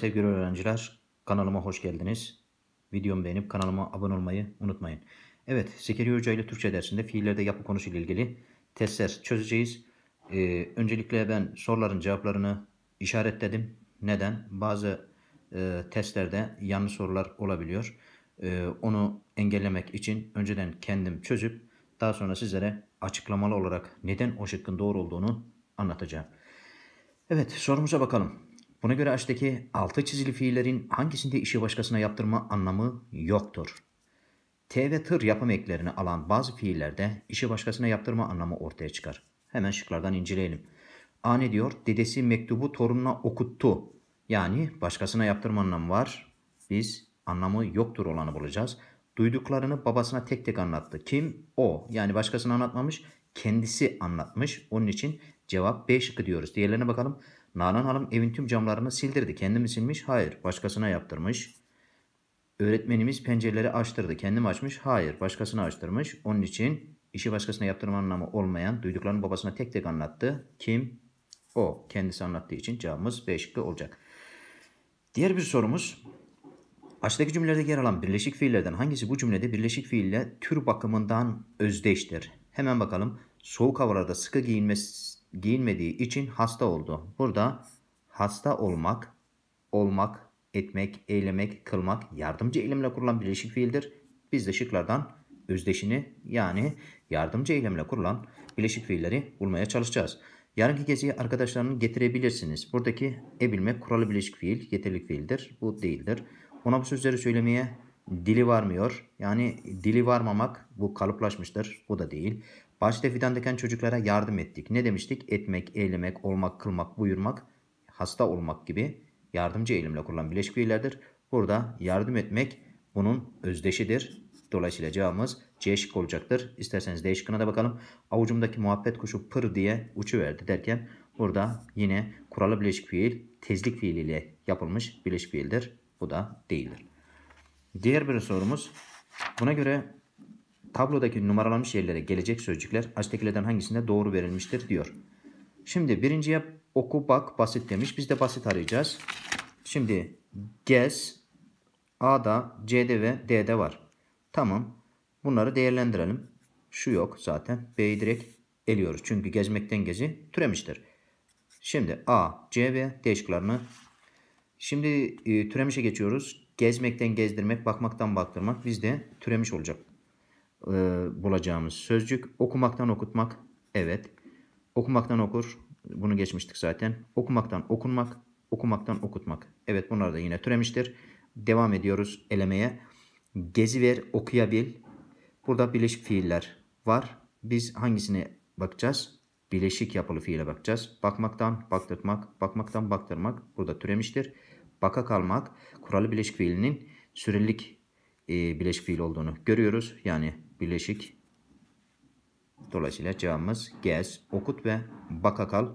Sevgili öğrenciler, kanalıma hoş geldiniz. Videomu beğenip kanalıma abone olmayı unutmayın. Evet, Zekeriya Hoca ile Türkçe dersinde fiillerde yapı konusu ile ilgili testler çözeceğiz. Ee, öncelikle ben soruların cevaplarını işaretledim. Neden? Bazı e, testlerde yanlış sorular olabiliyor. E, onu engellemek için önceden kendim çözüp daha sonra sizlere açıklamalı olarak neden o şıkkın doğru olduğunu anlatacağım. Evet, sorumuza bakalım. Buna göre açtaki altı çizili fiillerin hangisinde işi başkasına yaptırma anlamı yoktur. T ve tır yapım eklerini alan bazı fiillerde işi başkasına yaptırma anlamı ortaya çıkar. Hemen şıklardan inceleyelim. A ne diyor? Dedesi mektubu torununa okuttu. Yani başkasına yaptırma anlamı var. Biz anlamı yoktur olanı bulacağız. Duyduklarını babasına tek tek anlattı. Kim? O. Yani başkasına anlatmamış. Kendisi anlatmış. Onun için cevap B şıkkı diyoruz. Diğerlerine bakalım. Nalan Hanım evin tüm camlarını sildirdi. Kendi mi silmiş? Hayır. Başkasına yaptırmış. Öğretmenimiz pencereleri açtırdı. Kendi mi açmış? Hayır. Başkasına açtırmış. Onun için işi başkasına yaptırma anlamı olmayan duyduklarını babasına tek tek anlattı. Kim? O. Kendisi anlattığı için cevabımız B şıkkı olacak. Diğer bir sorumuz. Aşağıdaki cümlelerde yer alan birleşik fiillerden hangisi bu cümlede birleşik fiille tür bakımından özdeştir? Hemen bakalım. Soğuk havalarda sıkı giyinmesi giyinmediği için hasta oldu. Burada hasta olmak, olmak, etmek, eylemek, kılmak yardımcı eylemle kurulan birleşik fiildir. Biz de şıklardan özdeşini yani yardımcı eylemle kurulan birleşik fiilleri bulmaya çalışacağız. Yarınki geziye arkadaşlarını getirebilirsiniz. Buradaki ebilmek kuralı birleşik fiil, yeterlik fiildir. Bu değildir. Ona bu sözleri söylemeye dili varmıyor. Yani dili varmamak bu kalıplaşmıştır. Bu da değil. Bahçede fidan diken çocuklara yardım ettik. Ne demiştik? Etmek, eylemek, olmak, kılmak, buyurmak, hasta olmak gibi yardımcı eylemle kurulan bileşik fiillerdir. Burada yardım etmek bunun özdeşidir. Dolayısıyla cevabımız C şık olacaktır. İsterseniz D şıkkına da bakalım. Avucumdaki muhabbet kuşu pır diye uçuverdi derken burada yine kuralı bileşik fiil tezlik fiiliyle yapılmış bileşik fiildir. Bu da değildir. Diğer bir sorumuz. Buna göre Tablodaki numaralanmış yerlere gelecek sözcükler aşağıdakilerden hangisinde doğru verilmiştir diyor. Şimdi birinciye oku bak basit demiş. Biz de basit arayacağız. Şimdi gez A'da, C'de ve D'de var. Tamam. Bunları değerlendirelim. Şu yok zaten. B'yi direkt eliyoruz. Çünkü gezmekten gezi türemiştir. Şimdi A, C ve D şıklarını. Şimdi e, türemişe geçiyoruz. Gezmekten gezdirmek, bakmaktan baktırmak bizde türemiş olacak. E, bulacağımız sözcük. Okumaktan okutmak. Evet. Okumaktan okur. Bunu geçmiştik zaten. Okumaktan okunmak. Okumaktan okutmak. Evet bunlar da yine türemiştir. Devam ediyoruz elemeye. Gezi ver, okuyabil. Burada bileşik fiiller var. Biz hangisine bakacağız? Bileşik yapılı fiile bakacağız. Bakmaktan baktırmak, bakmaktan baktırmak burada türemiştir. Baka kalmak kuralı bileşik fiilinin sürelilik e, bileşik fiil olduğunu görüyoruz. Yani bileşik. Dolayısıyla cevabımız gez, okut ve bakakal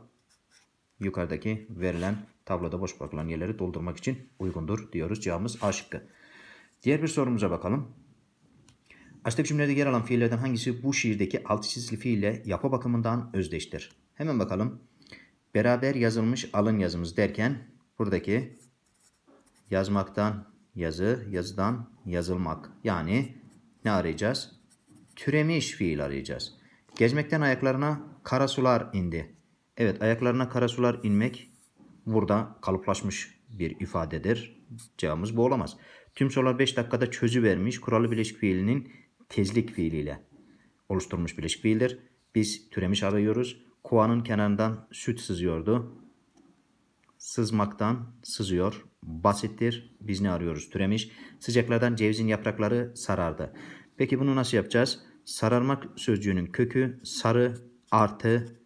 yukarıdaki verilen tabloda boş bırakılan yerleri doldurmak için uygundur diyoruz. Cevabımız A şıkkı. Diğer bir sorumuza bakalım. Açtık cümlede yer alan fiillerden hangisi bu şiirdeki altı çizili fiille yapı bakımından özdeştir? Hemen bakalım. Beraber yazılmış alın yazımız derken buradaki yazmaktan yazı, yazıdan yazılmak. Yani ne arayacağız? Türemiş fiil arayacağız. Gezmekten ayaklarına kara sular indi. Evet ayaklarına kara sular inmek burada kalıplaşmış bir ifadedir. Cevabımız bu olamaz. Tüm sorular 5 dakikada çözü vermiş kuralı bileşik fiilinin tezlik fiiliyle oluşturmuş bileşik fiildir. Biz türemiş arıyoruz. Kuvanın kenarından süt sızıyordu. Sızmaktan sızıyor. Basittir. Biz ne arıyoruz? Türemiş. Sıcaklardan cevizin yaprakları sarardı. Peki bunu nasıl yapacağız? Sararmak sözcüğünün kökü sarı artı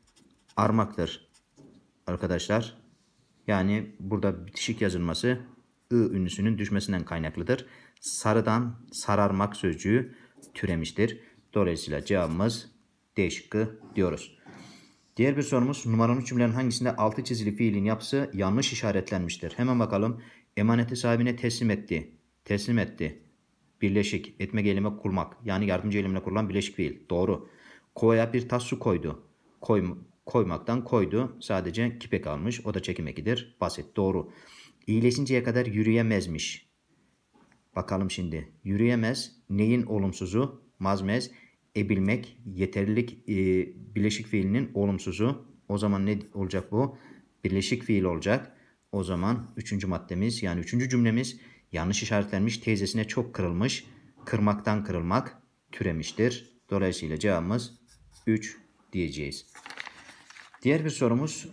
armaktır arkadaşlar. Yani burada bitişik yazılması ı ünlüsünün düşmesinden kaynaklıdır. Sarıdan sararmak sözcüğü türemiştir. Dolayısıyla cevabımız D şıkkı diyoruz. Diğer bir sorumuz numaralı cümlenin hangisinde altı çizili fiilin yapısı yanlış işaretlenmiştir? Hemen bakalım. Emaneti sahibine teslim etti. Teslim etti. Birleşik. etme gelime kurmak. Yani yardımcı eylemle kurulan birleşik fiil. Doğru. Koya bir tas su koydu. Koy, koymaktan koydu. Sadece kipe kalmış. O da çekim ekidir. Basit. Doğru. İyileşinceye kadar yürüyemezmiş. Bakalım şimdi. Yürüyemez. Neyin olumsuzu? Mazmez. Ebilmek. Yeterlilik e, birleşik fiilinin olumsuzu. O zaman ne olacak bu? Birleşik fiil olacak. O zaman üçüncü maddemiz yani üçüncü cümlemiz yanlış işaretlenmiş, teyzesine çok kırılmış, kırmaktan kırılmak türemiştir. Dolayısıyla cevabımız 3 diyeceğiz. Diğer bir sorumuz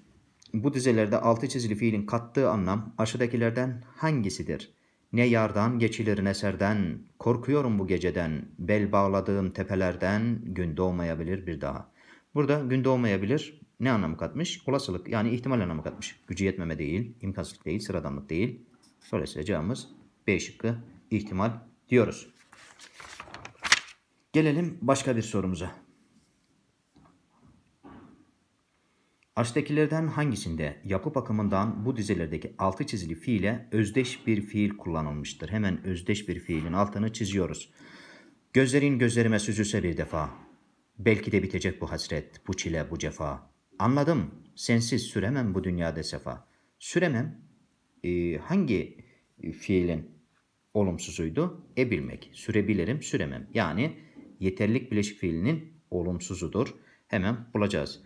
bu dizelerde altı çizili fiilin kattığı anlam aşağıdakilerden hangisidir? Ne yardan geçilir neserden, korkuyorum bu geceden, bel bağladığım tepelerden gün doğmayabilir bir daha. Burada gün doğmayabilir ne anlamı katmış? Olasılık yani ihtimal anlamı katmış. Gücü yetmeme değil, imkansızlık değil, sıradanlık değil. Dolayısıyla cevabımız B şıkkı ihtimal diyoruz. Gelelim başka bir sorumuza. Aştekilerden hangisinde yapı bakımından bu dizelerdeki altı çizili fiile özdeş bir fiil kullanılmıştır? Hemen özdeş bir fiilin altını çiziyoruz. Gözlerin gözlerime süzülse bir defa. Belki de bitecek bu hasret, bu çile, bu cefa. Anladım, sensiz süremem bu dünyada sefa. Süremem, e, hangi fiilin olumsuzuydu. E bilmek, Sürebilirim, süremem. Yani yeterlik bileşik fiilinin olumsuzudur. Hemen bulacağız.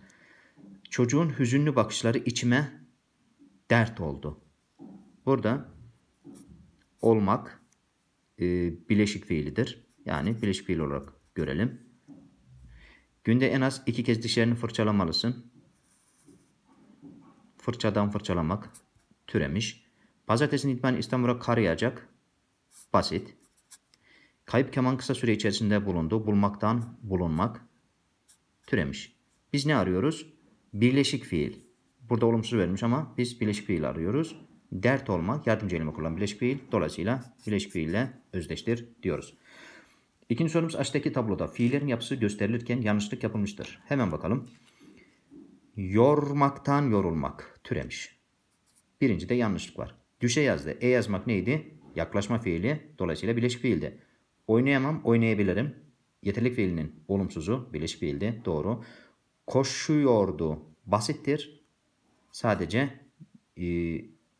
Çocuğun hüzünlü bakışları içime dert oldu. Burada olmak e, bileşik fiilidir. Yani bileşik fiil olarak görelim. Günde en az iki kez dişlerini fırçalamalısın. Fırçadan fırçalamak türemiş. Pazartesinden itibaren İstanbul'a kar yağacak. Basit. Kayıp keman kısa süre içerisinde bulundu. Bulmaktan bulunmak türemiş. Biz ne arıyoruz? Birleşik fiil. Burada olumsuz verilmiş ama biz birleşik fiil arıyoruz. Dert olmak yardımcı elime kullanılan birleşik fiil. Dolayısıyla birleşik fiille özdeştir diyoruz. İkinci sorumuz aşağıdaki tabloda fiillerin yapısı gösterilirken yanlışlık yapılmıştır. Hemen bakalım. Yormaktan yorulmak türemiş. Birinci de yanlışlık var. Düşe yazdı. E yazmak neydi? Yaklaşma fiili. Dolayısıyla bileşik fiildi. Oynayamam, oynayabilirim. Yeterlik fiilinin olumsuzu bileşik fiildi. Doğru. Koşuyordu. Basittir. Sadece e,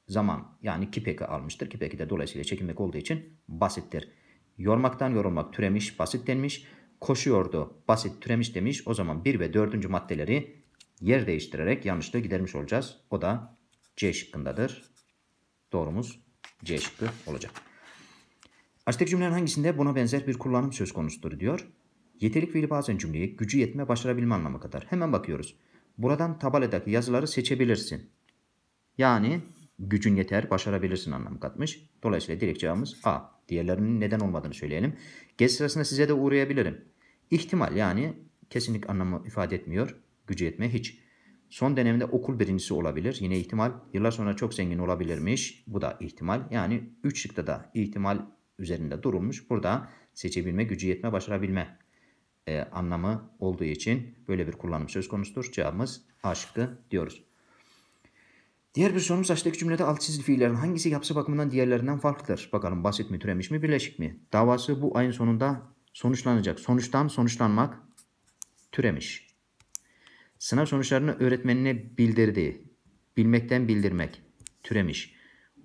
zaman yani kipeki almıştır. Kipeki de dolayısıyla çekinmek olduğu için basittir. Yormaktan yorulmak türemiş, basit denmiş. Koşuyordu, basit türemiş demiş. O zaman 1 ve 4. maddeleri yer değiştirerek yanlışlığı gidermiş olacağız. O da C şıkkındadır. Doğrumuz C şıkkı olacak. Açtaki cümlenin hangisinde buna benzer bir kullanım söz konusudur diyor. Yetelik fiili bazen cümleye gücü yetme başarabilme anlamı kadar. Hemen bakıyoruz. Buradan tabeladaki yazıları seçebilirsin. Yani gücün yeter başarabilirsin anlamı katmış. Dolayısıyla direkt cevabımız A. Diğerlerinin neden olmadığını söyleyelim. Gez sırasında size de uğrayabilirim. İhtimal yani kesinlik anlamı ifade etmiyor. Gücü yetme hiç. Son dönemde okul birincisi olabilir. Yine ihtimal. Yıllar sonra çok zengin olabilirmiş. Bu da ihtimal. Yani 3 şıkta da ihtimal üzerinde durulmuş. Burada seçebilme, gücü yetme, başarabilme e, anlamı olduğu için böyle bir kullanım söz konusudur. Cevabımız A şıkkı diyoruz. Diğer bir sorumuz aşağıdaki cümlede alt çizili fiillerin hangisi yapısı bakımından diğerlerinden farklıdır? Bakalım basit mi, türemiş mi, birleşik mi? Davası bu ayın sonunda sonuçlanacak. Sonuçtan sonuçlanmak türemiş. Sınav sonuçlarını öğretmenine bildirdi. Bilmekten bildirmek. Türemiş.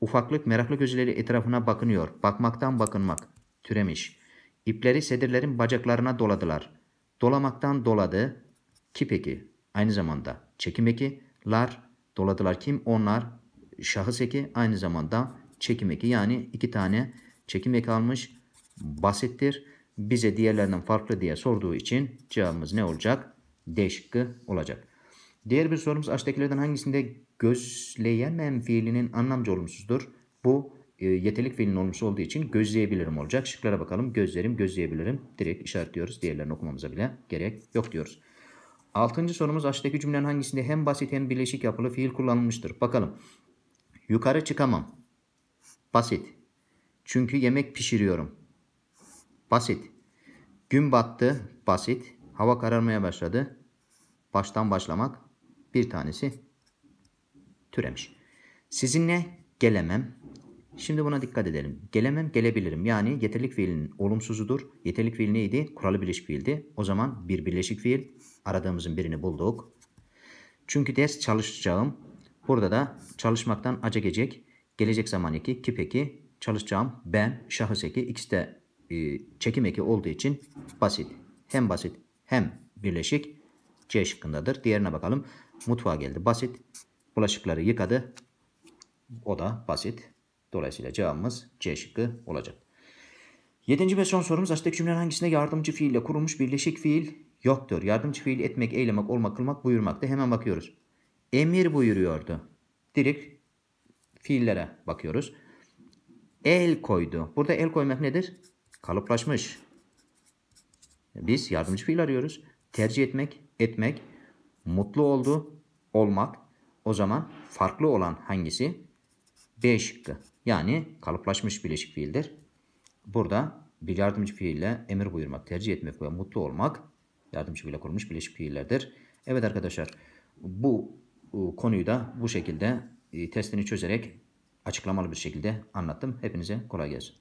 Ufaklık meraklı gözleri etrafına bakınıyor. Bakmaktan bakınmak. Türemiş. İpleri sedirlerin bacaklarına doladılar. Dolamaktan doladı. Kipeki. Aynı zamanda çekim eki. Lar. Doladılar kim? Onlar. Şahıs eki. Aynı zamanda çekim eki. Yani iki tane çekim eki almış. Basittir. Bize diğerlerinden farklı diye sorduğu için cevabımız ne olacak? D şıkkı olacak. Diğer bir sorumuz aşağıdakilerden hangisinde gözleyemeyen fiilinin anlamca olumsuzdur? Bu e, yetelik fiilinin olumsuz olduğu için gözleyebilirim olacak. Şıklara bakalım. Gözlerim, gözleyebilirim. Direkt işaretliyoruz. Diğerlerini okumamıza bile gerek yok diyoruz. Altıncı sorumuz aşağıdaki cümlenin hangisinde hem basit hem bileşik yapılı fiil kullanılmıştır? Bakalım. Yukarı çıkamam. Basit. Çünkü yemek pişiriyorum. Basit. Gün battı. Basit. Hava kararmaya başladı. Baştan başlamak bir tanesi türemiş. Sizinle gelemem. Şimdi buna dikkat edelim. Gelemem, gelebilirim. Yani yeterlik fiilinin olumsuzudur. Yeterlik fiil neydi? Kuralı birleşik fiildi. O zaman bir birleşik fiil. Aradığımızın birini bulduk. Çünkü ders çalışacağım. Burada da çalışmaktan acı gelecek. Gelecek zaman eki, ki peki çalışacağım. Ben, şahıs eki. İkisi de e, çekim eki olduğu için basit. Hem basit hem birleşik C şıkkındadır. Diğerine bakalım. Mutfağa geldi. Basit. Bulaşıkları yıkadı. O da basit. Dolayısıyla cevabımız C şıkkı olacak. Yedinci ve son sorumuz aşağıdaki cümleler hangisinde yardımcı fiille kurulmuş birleşik fiil yoktur? Yardımcı fiil etmek, eylemek, olmak, kılmak, buyurmakta. Hemen bakıyoruz. Emir buyuruyordu. Direkt fiillere bakıyoruz. El koydu. Burada el koymak nedir? Kalıplaşmış. Biz yardımcı fiil arıyoruz. Tercih etmek, etmek, mutlu oldu, olmak. O zaman farklı olan hangisi? B şıkkı. Yani kalıplaşmış bileşik fiildir. Burada bir yardımcı fiille emir buyurmak, tercih etmek ve mutlu olmak yardımcı fiille kurulmuş bileşik fiillerdir. Evet arkadaşlar bu e, konuyu da bu şekilde e, testini çözerek açıklamalı bir şekilde anlattım. Hepinize kolay gelsin.